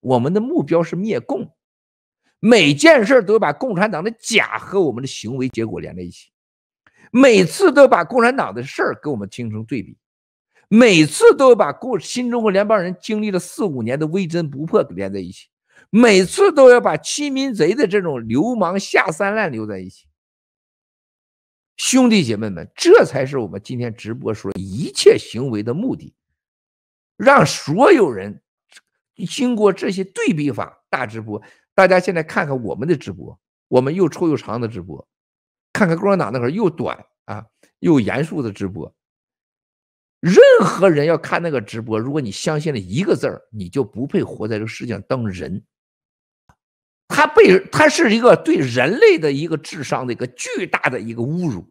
我们的目标是灭共，每件事都要把共产党的假和我们的行为结果连在一起，每次都把共产党的事儿跟我们进行对比，每次都要把共新中国联邦人经历了四五年的微针不破连在一起，每次都要把欺民贼的这种流氓下三滥留在一起，兄弟姐妹们，这才是我们今天直播说一切行为的目的，让所有人。经过这些对比法大直播，大家现在看看我们的直播，我们又臭又长的直播，看看共产党那会儿又短啊又严肃的直播。任何人要看那个直播，如果你相信了一个字儿，你就不配活在这个世界上当人。他被，他是一个对人类的一个智商的一个巨大的一个侮辱。